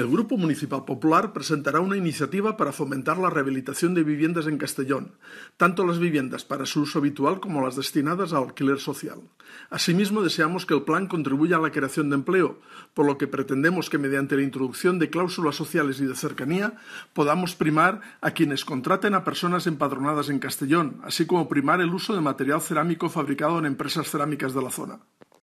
El Grupo Municipal Popular presentará una iniciativa para fomentar la rehabilitación de viviendas en Castellón, tanto las viviendas para su uso habitual como las destinadas a alquiler social. Asimismo, deseamos que el plan contribuya a la creación de empleo, por lo que pretendemos que mediante la introducción de cláusulas sociales y de cercanía podamos primar a quienes contraten a personas empadronadas en Castellón, así como primar el uso de material cerámico fabricado en empresas cerámicas de la zona.